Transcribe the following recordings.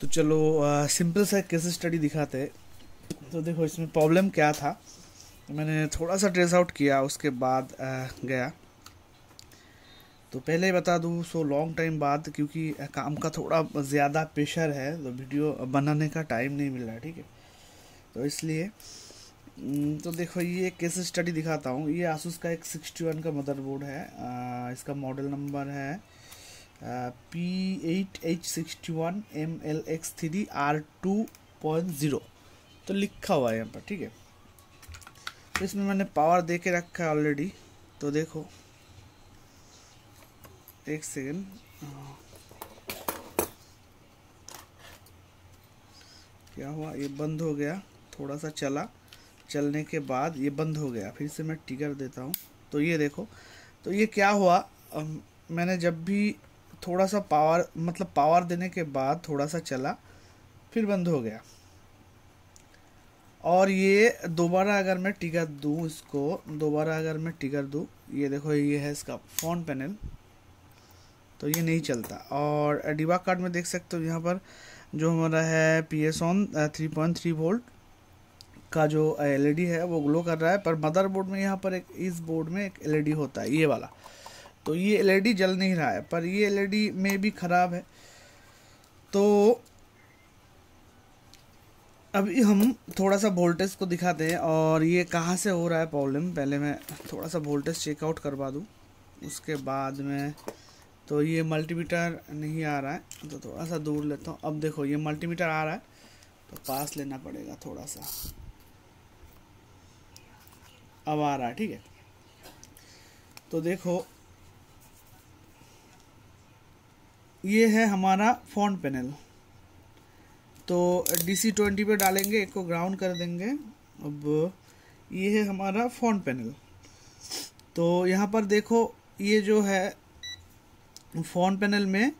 तो चलो सिंपल सा केस स्टडी दिखाते हैं तो देखो इसमें प्रॉब्लम क्या था मैंने थोड़ा सा ट्रेस आउट किया उसके बाद आ, गया तो पहले ही बता दूँ सो लॉन्ग टाइम बाद क्योंकि काम का थोड़ा ज़्यादा प्रेशर है तो वीडियो बनाने का टाइम नहीं मिल रहा ठीक है तो इसलिए तो देखो ये केस स्टडी दिखाता हूँ ये आसूस का एक सिक्सटी वन का मदरबोर्ड है आ, इसका मॉडल नंबर है three R two point zero तो लिखा हुआ है यहाँ पर ठीक है तो इसमें मैंने पावर दे के रखा है ऑलरेडी तो देखो एक सेकेंड क्या हुआ ये बंद हो गया थोड़ा सा चला चलने के बाद ये बंद हो गया फिर से मैं टिकर देता हूँ तो ये देखो तो ये क्या हुआ मैंने जब भी थोड़ा सा पावर मतलब पावर देने के बाद थोड़ा सा चला फिर बंद हो गया और ये दोबारा अगर मैं टिकर दूँ इसको दोबारा अगर मैं टिकर दूँ ये देखो ये है इसका फ़ोन पैनल तो ये नहीं चलता और डिबा कार्ड में देख सकते हो यहाँ पर जो हमारा है P S on three point three volt का जो एलईडी e है वो ग्लो कर रहा है पर मदरबोर्ड में यहाँ पर एक इस बोर्ड में एक एलईडी e होता है ये वाला तो ये एलईडी e जल नहीं रहा है पर ये एलईडी e में भी ख़राब है तो अभी हम थोड़ा सा वोल्टेज को दिखाते हैं और ये कहाँ से हो रहा है प्रॉब्लम पहले मैं थोड़ा सा वोल्टेज चेकआउट करवा दूँ उसके बाद में तो ये मल्टीमीटर नहीं आ रहा है तो थोड़ा सा दूर लेता हूँ अब देखो ये मल्टीमीटर आ रहा है तो पास लेना पड़ेगा थोड़ा सा अब आ रहा है ठीक है तो देखो ये है हमारा फोन पैनल तो डी सी ट्वेंटी पर डालेंगे एक को ग्राउंड कर देंगे अब ये है हमारा फोन पैनल तो यहाँ पर देखो ये जो है फोन पैनल में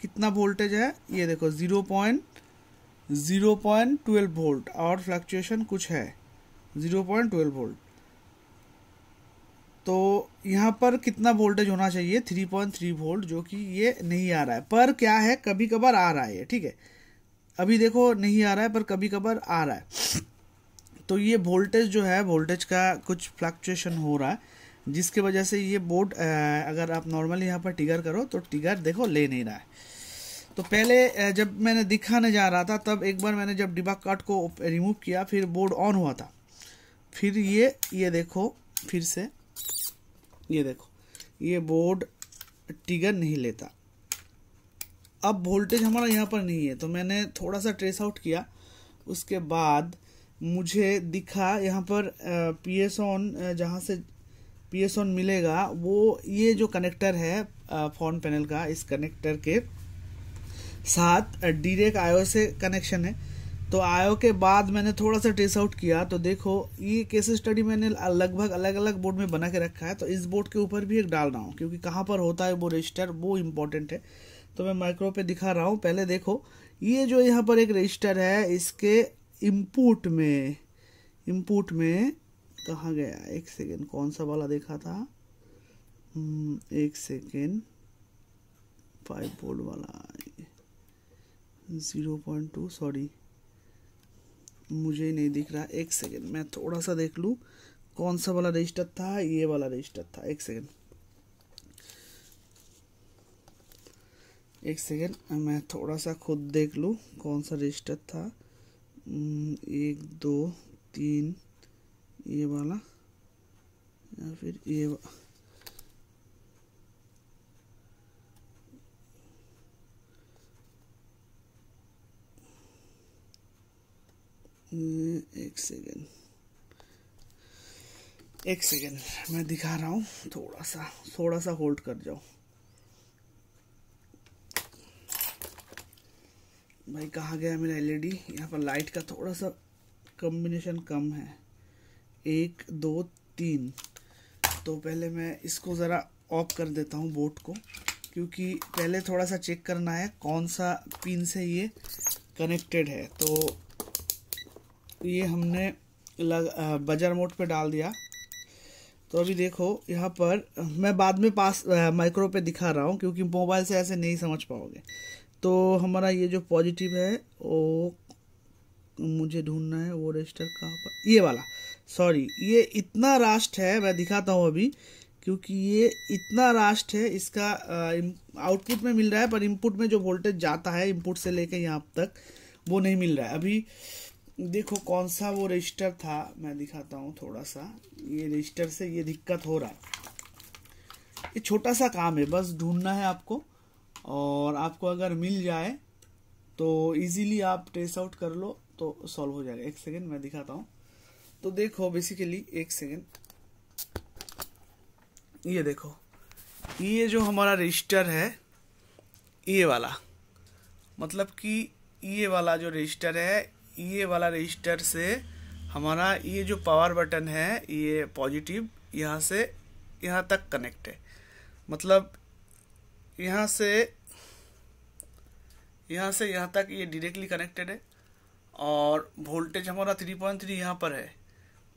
कितना वोल्टेज है ये देखो zero point zero point twelve volt और फ्लक्चुएशन कुछ है ज़ीरो पॉइंट ट्वेल्व वोल्ट तो यहाँ पर कितना वोल्टेज होना चाहिए 3.3 वोल्ट जो कि ये नहीं आ रहा है पर क्या है कभी कभार आ रहा है ठीक है अभी देखो नहीं आ रहा है पर कभी कभार आ रहा है तो ये वोल्टेज जो है वोल्टेज का कुछ फ्लक्चुएशन हो रहा है जिसके वजह से ये बोर्ड अगर आप नॉर्मली यहाँ पर टिगर करो तो टिगर देखो ले नहीं रहा है तो पहले जब मैंने दिखाने जा रहा था तब एक बार मैंने जब डिबा कार्ड को रिमूव किया फिर बोर्ड ऑन हुआ था फिर ये ये देखो फिर से ये देखो ये बोर्ड टिगर नहीं लेता अब वोल्टेज हमारा यहाँ पर नहीं है तो मैंने थोड़ा सा ट्रेस आउट किया उसके बाद मुझे दिखा यहाँ पर पी एस ऑन जहाँ से पी एस ऑन मिलेगा वो ये जो कनेक्टर है फोन पैनल का इस कनेक्टर के साथ डीरेक्ट आयो से कनेक्शन है तो आयो के बाद मैंने थोड़ा सा टेस्ट आउट किया तो देखो ये केस स्टडी मैंने लगभग अलग अलग बोर्ड में बना के रखा है तो इस बोर्ड के ऊपर भी एक डाल रहा हूँ क्योंकि कहाँ पर होता है वो रजिस्टर वो इम्पोर्टेंट है तो मैं माइक्रो पे दिखा रहा हूँ पहले देखो ये जो यहाँ पर एक रजिस्टर है इसके इम्पुट में इम्पुट में कहाँ गया एक सेकेंड कौन सा वाला देखा था हम्म, एक सेकेंड फाइव बोर्ड वाला ज़ीरो पॉइंट टू सॉरी मुझे नहीं दिख रहा एक सेकेंड मैं थोड़ा सा देख लूँ कौन सा वाला रजिस्टर था ये वाला रजिस्टर था एक सेकेंड एक सेकेंड मैं थोड़ा सा खुद देख लूँ कौन सा रजिस्टर था एक दो तीन ये वाला या फिर ये वा... हम्म, एक सेकेंड एक सेकेंड मैं दिखा रहा हूँ थोड़ा सा थोड़ा सा होल्ड कर जाओ भाई कहा गया मेरा एलईडी e यहाँ पर लाइट का थोड़ा सा कम्बिनेशन कम है एक दो तीन तो पहले मैं इसको ज़रा ऑफ कर देता हूँ बोट को क्योंकि पहले थोड़ा सा चेक करना है कौन सा पिन से ये कनेक्टेड है तो तो ये हमने लग बजर मोड पे डाल दिया तो अभी देखो यहाँ पर मैं बाद में पास माइक्रो पे दिखा रहा हूँ क्योंकि मोबाइल से ऐसे नहीं समझ पाओगे तो हमारा ये जो पॉजिटिव है वो मुझे ढूंढना है वो रजिस्टर कहाँ पर ये वाला सॉरी ये इतना राष्ट है मैं दिखाता हूँ अभी क्योंकि ये इतना राष्ट है इसका आउटपुट में मिल रहा है पर इनपुट में जो वोल्टेज जाता है इनपुट से लेके यहाँ तक वो नहीं मिल रहा है अभी देखो कौन सा वो रजिस्टर था मैं दिखाता हूँ थोड़ा सा ये रजिस्टर से ये दिक्कत हो रहा है ये छोटा सा काम है बस ढूंढना है आपको और आपको अगर मिल जाए तो इजीली आप ट्रेस आउट कर लो तो सॉल्व हो जाएगा एक सेकेंड मैं दिखाता हूँ तो देखो बेसिकली एक सेकेंड ये देखो ये जो हमारा रजिस्टर है ये वाला मतलब कि ये वाला जो रजिस्टर है ये वाला रजिस्टर से हमारा ये जो पावर बटन है ये पॉजिटिव यहाँ से यहाँ तक कनेक्ट है मतलब यहाँ से यहाँ से यहाँ तक ये डायरेक्टली कनेक्टेड है और वोल्टेज हमारा थ्री पॉइंट थ्री यहाँ पर है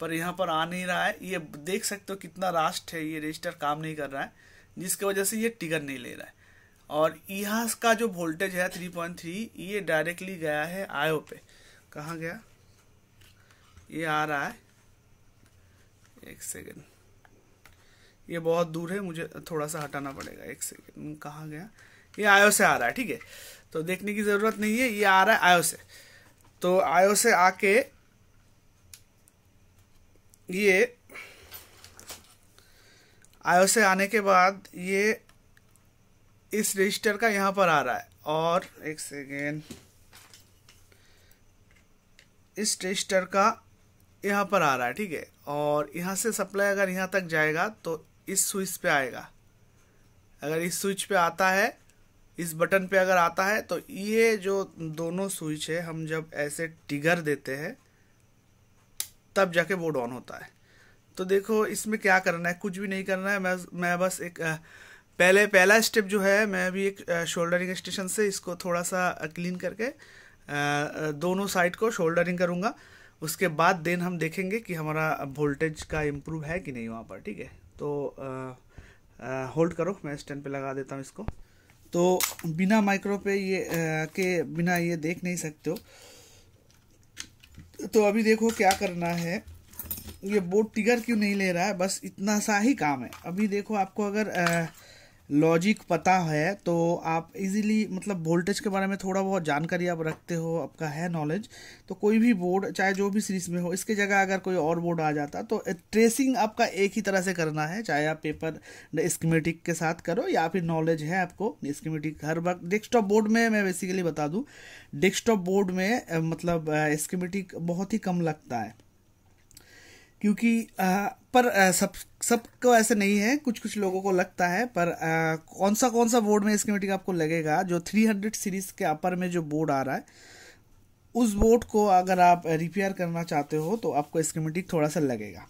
पर यहाँ पर आ नहीं रहा है ये देख सकते हो कितना रास्ट है ये रजिस्टर काम नहीं कर रहा है जिसकी वजह से ये टिगर नहीं ले रहा है और यहाँ का जो वोल्टेज है थ्री पॉइंट थ्री ये डायरेक्टली गया है आयो पे कहाँ गया ये आ रहा है एक सेकेंड ये बहुत दूर है मुझे थोड़ा सा हटाना पड़ेगा एक सेकेंड कहाँ गया ये आयो से आ रहा है ठीक है तो देखने की ज़रूरत नहीं है ये आ रहा है आयो से तो आयो से आके ये आयो से आने के बाद ये इस रजिस्टर का यहाँ पर आ रहा है और एक सेकेंड इस टेस्टर का यहाँ पर आ रहा है ठीक है और यहाँ से सप्लाई अगर यहाँ तक जाएगा तो इस स्विच पे आएगा अगर इस स्विच पे आता है इस बटन पे अगर आता है तो ये जो दोनों स्विच है हम जब ऐसे टिगर देते हैं तब जाके बोर्ड ऑन होता है तो देखो इसमें क्या करना है कुछ भी नहीं करना है मैं मैं बस एक पहले पहला स्टेप जो है मैं भी एक शोल्डरिंग स्टेशन से इसको थोड़ा सा क्लीन करके दोनों साइड को शोल्डरिंग करूँगा उसके बाद देन हम देखेंगे कि हमारा वोल्टेज का इम्प्रूव है कि नहीं वहाँ पर ठीक है तो होल्ड करो मैं स्टैंड पे लगा देता हूँ इसको तो बिना माइक्रो पे ये आ, के बिना ये देख नहीं सकते हो तो अभी देखो क्या करना है ये बोर्ड टिगर क्यों नहीं ले रहा है बस इतना सा ही काम है अभी देखो आपको अगर आ, लॉजिक पता है तो आप इजीली मतलब वोल्टेज के बारे में थोड़ा बहुत जानकारी आप रखते हो आपका है नॉलेज तो कोई भी बोर्ड चाहे जो भी सीरीज में हो इसके जगह अगर कोई और बोर्ड आ जाता तो ट्रेसिंग आपका एक ही तरह से करना है चाहे आप पेपर स्कीमेटिक के साथ करो या फिर नॉलेज है आपको स्कीमेटिक हर वक्त डेस्कटॉप बोर्ड में मैं बेसिकली बता दूँ डेस्कटॉप बोर्ड में मतलब स्कीमेटिक बहुत ही कम लगता है क्योंकि पर आ, सब सबको ऐसे नहीं है कुछ कुछ लोगों को लगता है पर आ, कौन सा कौन सा बोर्ड में इस आपको लगेगा जो 300 सीरीज के अपर में जो बोर्ड आ रहा है उस बोर्ड को अगर आप रिपेयर करना चाहते हो तो आपको स्कीमेटिक थोड़ा सा लगेगा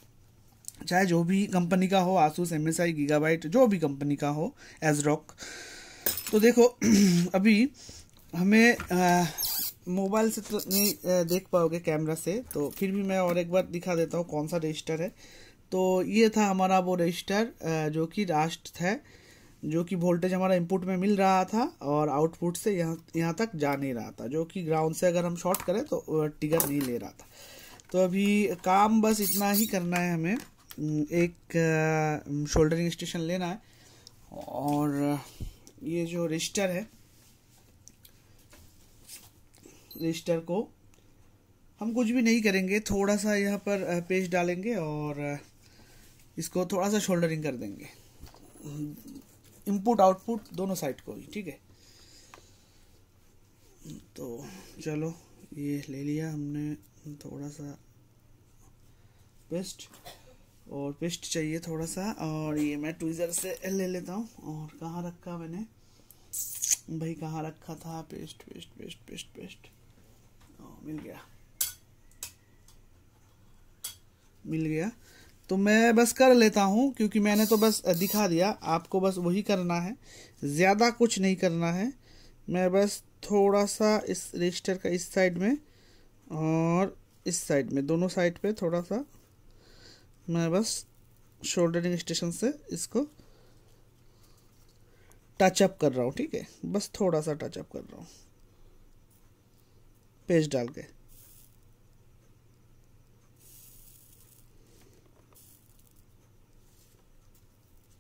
चाहे जो भी कंपनी का हो आसूस एम एस आई जो भी कंपनी का हो एजरॉक तो देखो अभी हमें मोबाइल से तो नहीं देख पाओगे कैमरा से तो फिर भी मैं और एक बार दिखा देता हूँ कौन सा रजिस्टर है तो ये था हमारा वो रजिस्टर जो कि राष्ट्र है जो कि वोल्टेज हमारा इनपुट में मिल रहा था और आउटपुट से यहाँ यहाँ तक जा नहीं रहा था जो कि ग्राउंड से अगर हम शॉर्ट करें तो टिगर नहीं ले रहा था तो अभी काम बस इतना ही करना है हमें एक शोल्डरिंग स्टेशन लेना है और ये जो रजिस्टर है रजिस्टर को हम कुछ भी नहीं करेंगे थोड़ा सा यहाँ पर पेज डालेंगे और इसको थोड़ा सा शोल्डरिंग कर देंगे इनपुट आउटपुट दोनों साइड को ही ठीक है तो चलो ये ले लिया हमने थोड़ा सा पेस्ट और पेस्ट चाहिए थोड़ा सा और ये मैं ट्वीज़र से ले लेता हूँ और कहाँ रखा मैंने भाई कहाँ रखा था paste paste paste paste paste ओ, मिल गया मिल गया तो मैं बस कर लेता हूँ क्योंकि मैंने तो बस दिखा दिया आपको बस वही करना है ज़्यादा कुछ नहीं करना है मैं बस थोड़ा सा इस रजिस्टर का इस साइड में और इस साइड में दोनों साइड पे थोड़ा सा मैं बस शोल्डरिंग स्टेशन से इसको टचअप कर रहा हूँ ठीक है बस थोड़ा सा टचअप कर रहा हूँ पेज डाल के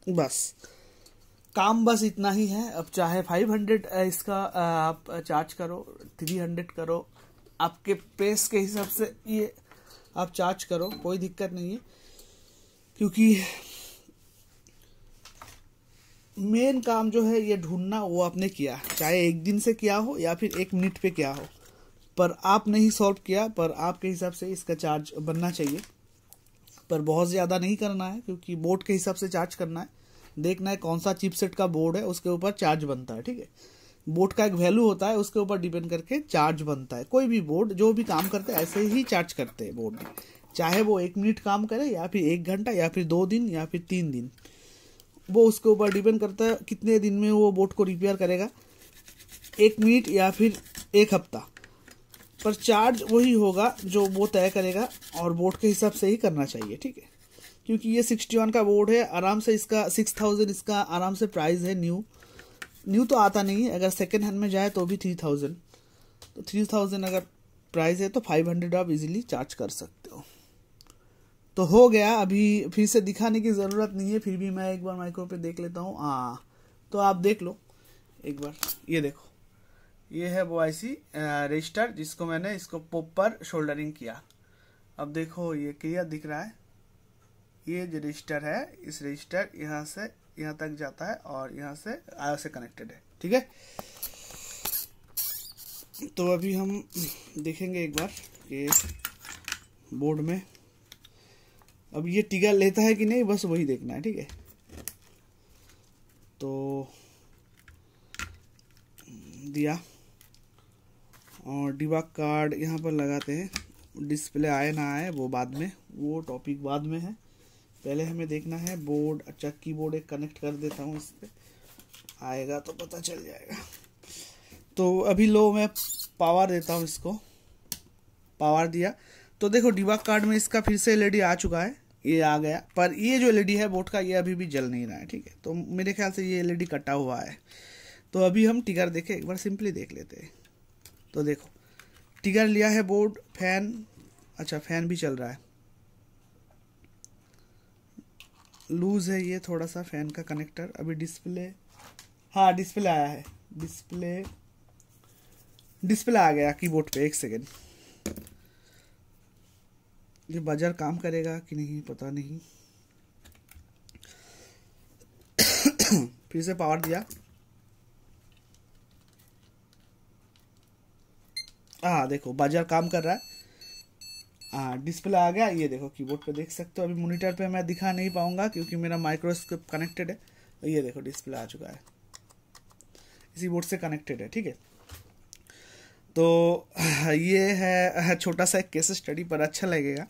बस काम बस इतना ही है अब चाहे 500 इसका आप चार्ज करो 300 करो आपके पेस के हिसाब से ये आप चार्ज करो कोई दिक्कत नहीं है क्योंकि मेन काम जो है ये ढूंढना वो आपने किया चाहे एक दिन से किया हो या फिर एक मिनट पे किया हो पर आप नहीं सॉल्व किया पर आपके हिसाब से इसका चार्ज बनना चाहिए पर बहुत ज़्यादा नहीं करना है क्योंकि बोर्ड के हिसाब से चार्ज करना है देखना है कौन सा चिपसेट का बोर्ड है उसके ऊपर चार्ज बनता है ठीक है बोर्ड का एक वैल्यू होता है उसके ऊपर डिपेंड करके चार्ज बनता है कोई भी बोर्ड जो भी काम करते हैं ऐसे ही चार्ज करते हैं बोर्ड चाहे वो एक मिनट काम करे या फिर एक घंटा या फिर दो दिन या फिर तीन दिन वो उसके ऊपर डिपेंड करता है कितने दिन में वो बोट को रिपेयर करेगा एक मिनट या फिर एक हफ्ता पर चार्ज वही होगा जो वो तय करेगा और बोर्ड के हिसाब से ही करना चाहिए ठीक है क्योंकि ये सिक्सटी वन का बोर्ड है आराम से इसका सिक्स थाउजेंड इसका आराम से प्राइस है न्यू न्यू तो आता नहीं है अगर सेकेंड हैंड में जाए तो भी थ्री थाउजेंड तो थ्री थाउजेंड अगर प्राइस है तो फाइव हंड्रेड आप इजीली चार्ज कर सकते हो तो हो गया अभी फिर से दिखाने की ज़रूरत नहीं है फिर भी मैं एक बार माइक्रो पर देख लेता हूँ हाँ तो आप देख लो एक बार ये देखो ये है वो आईसी रजिस्टर जिसको मैंने इसको पोप पर शोल्डरिंग किया अब देखो ये क्लियर दिख रहा है ये जो रजिस्टर है इस रजिस्टर यहाँ से यहाँ तक जाता है और यहाँ से आयो से कनेक्टेड है ठीक है तो अभी हम देखेंगे एक बार ये बोर्ड में अब ये टिका लेता है कि नहीं बस वही देखना है ठीक है तो दिया और डिबाग कार्ड यहाँ पर लगाते हैं डिस्प्ले आए ना आए वो बाद में वो टॉपिक बाद में है पहले हमें देखना है बोर्ड अच्छा की बोर्ड एक कनेक्ट कर देता हूँ इस पर आएगा तो पता चल जाएगा तो अभी लो मैं पावर देता हूँ इसको पावर दिया तो देखो डिबाग कार्ड में इसका फिर से एलईडी आ चुका है ये आ गया पर ये जो एलईडी है बोट का ये अभी भी जल नहीं रहा है ठीक है तो मेरे ख्याल से ये एलईडी कटा हुआ है तो अभी हम टिकर देखे एक बार सिंपली देख लेते हैं तो देखो टिगर लिया है बोर्ड फैन अच्छा फैन भी चल रहा है लूज है ये थोड़ा सा फैन का कनेक्टर अभी डिस्प्ले हाँ डिस्प्ले आया है डिस्प्ले डिस्प्ले आ गया कीबोर्ड पे एक सेकेंड ये बाजार काम करेगा कि नहीं पता नहीं फिर से पावर दिया हाँ देखो बाजार काम कर रहा है हाँ डिस्प्ले आ गया ये देखो कीबोर्ड पे देख सकते हो अभी मोनिटर पे मैं दिखा नहीं पाऊंगा क्योंकि मेरा माइक्रोस्कोप कनेक्टेड है तो ये देखो डिस्प्ले आ चुका है इसी बोर्ड से कनेक्टेड है ठीक है तो ये है छोटा सा एक केस स्टडी पर अच्छा लगेगा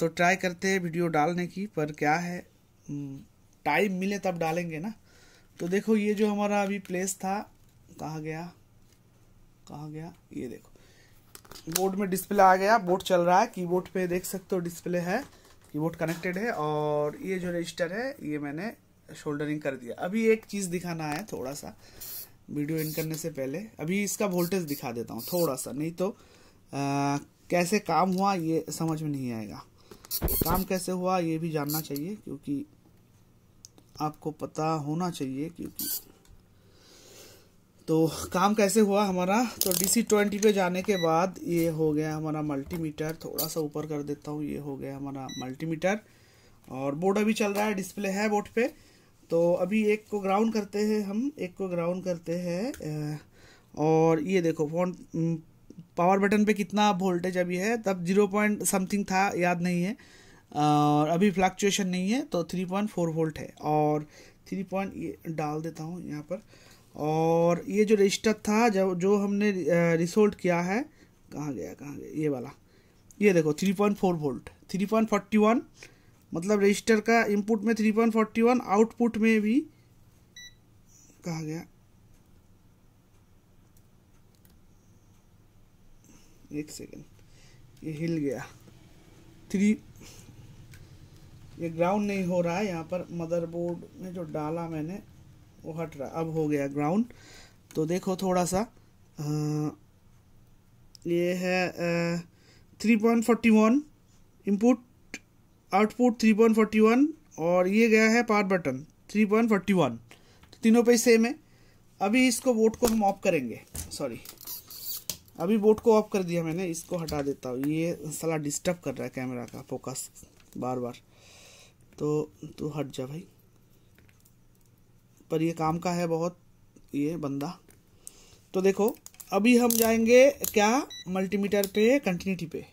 तो ट्राई करते हैं वीडियो डालने की पर क्या है टाइम हम्म, मिले तब डालेंगे ना तो देखो ये जो हमारा अभी प्लेस था कहाँ गया कहाँ गया ये देखो बोर्ड में डिस्प्ले आ गया बोर्ड चल रहा है कीबोर्ड पे देख सकते हो डिस्प्ले है कीबोर्ड कनेक्टेड है और ये जो रजिस्टर है ये मैंने शोल्डरिंग कर दिया अभी एक चीज़ दिखाना है थोड़ा सा वीडियो इन करने से पहले अभी इसका वोल्टेज दिखा देता हूँ थोड़ा सा नहीं तो आ, कैसे काम हुआ ये समझ में नहीं आएगा काम कैसे हुआ ये भी जानना चाहिए क्योंकि आपको पता होना चाहिए क्योंकि तो काम कैसे हुआ हमारा तो डी सी ट्वेंटी पे जाने के बाद ये हो गया हमारा मल्टीमीटर थोड़ा सा ऊपर कर देता हूँ ये हो गया हमारा मल्टीमीटर और बोर्ड अभी चल रहा है डिस्प्ले है बोर्ड पे तो अभी एक को ग्राउंड करते हैं हम एक को ग्राउंड करते हैं और ये देखो फोन पावर बटन पे कितना वोल्टेज अभी है तब जीरो पॉइंट समथिंग था याद नहीं है और अभी फ्लक्चुएशन नहीं है तो थ्री पॉइंट फोर वोल्ट है और थ्री पॉइंट ये डाल देता हूँ यहाँ पर और ये जो रजिस्टर था जब जो हमने रिसोल्ट किया है कहाँ गया कहाँ गया ये वाला ये देखो three point four volt three point forty one मतलब रजिस्टर का इनपुट में three point forty one output में भी कहा गया एक सेकेंड ये हिल गया थ्री ये ग्राउंड नहीं हो रहा है यहाँ पर मदरबोर्ड में जो डाला मैंने वो हट रहा अब हो गया ग्राउंड तो देखो थोड़ा सा आ, ये है three point forty one input output three point forty one और ये गया है part button three point forty one तो तीनों पे सेम है अभी इसको बोट को हम ऑफ करेंगे सॉरी अभी बोट को ऑफ कर दिया मैंने इसको हटा देता हूँ ये सला डिस्टर्ब कर रहा है कैमरा का फोकस बार बार तो तू हट जा भाई पर ये काम का है बहुत ये बंदा तो देखो अभी हम जाएंगे क्या मल्टीमीटर पे कंटिन्यूटी पे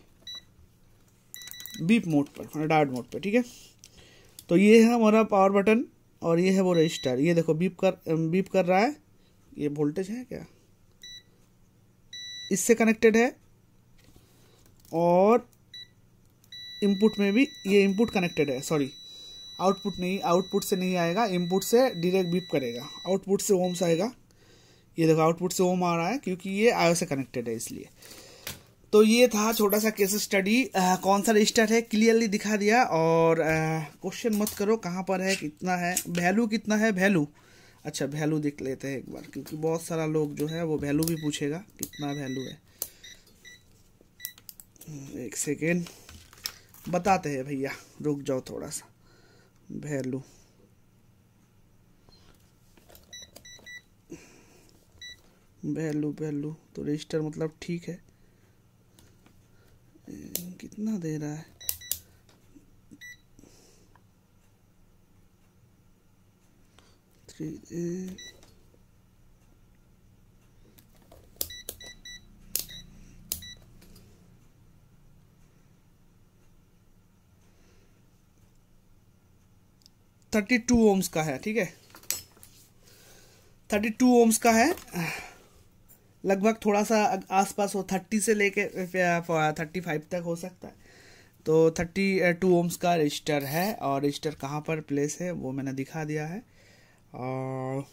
बीप मोड पर डार्ड हाँ, मोड पे ठीक है तो ये है हमारा पावर बटन और ये है वो रजिस्टर ये देखो बीप कर बीप कर रहा है ये वोल्टेज है क्या इससे कनेक्टेड है और इनपुट में भी ये इनपुट कनेक्टेड है सॉरी आउटपुट नहीं आउटपुट से नहीं आएगा इनपुट से डायरेक्ट बीप करेगा आउटपुट से ओम्स आएगा ये देखो आउटपुट से ओम आ रहा है क्योंकि ये आयो से कनेक्टेड है इसलिए तो ये था छोटा सा केस स्टडी कौन सा रजिस्टर है क्लियरली दिखा दिया और क्वेश्चन मत करो कहाँ पर है कितना है वैल्यू कितना है वैल्यू अच्छा वैल्यू दिख लेते हैं एक बार क्योंकि बहुत सारा लोग जो है वो वैल्यू भी पूछेगा कितना वैल्यू है हम्म, एक सेकेंड बताते हैं भैया रुक जाओ थोड़ा सा वैल्यू वैल्यू वैल्यू तो रजिस्टर मतलब ठीक है कितना दे रहा है थ्री थर्टी टू ओम्स का है ठीक है थर्टी टू ओम्स का है लगभग थोड़ा सा आसपास हो थर्टी से लेके थर्टी फाइव तक हो सकता है तो थर्टी टू ओम्स का रजिस्टर है और रजिस्टर कहाँ पर प्लेस है वो मैंने दिखा दिया है और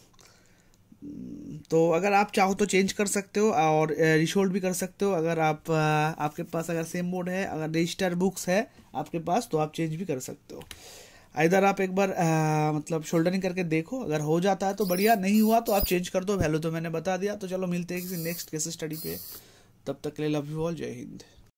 तो अगर आप चाहो तो चेंज कर सकते हो और रिशोल्ड भी कर सकते हो अगर आप आपके पास अगर सेम मोड है अगर रजिस्टर बुक्स है आपके पास तो आप चेंज भी कर सकते हो इधर आप एक बार आ, मतलब शोल्डरिंग करके देखो अगर हो जाता है तो बढ़िया नहीं हुआ तो आप चेंज कर दो वैल्यू तो मैंने बता दिया तो चलो मिलते हैं किसी नेक्स्ट केस स्टडी पे तब तक के लिए लव यू ऑल जय हिंद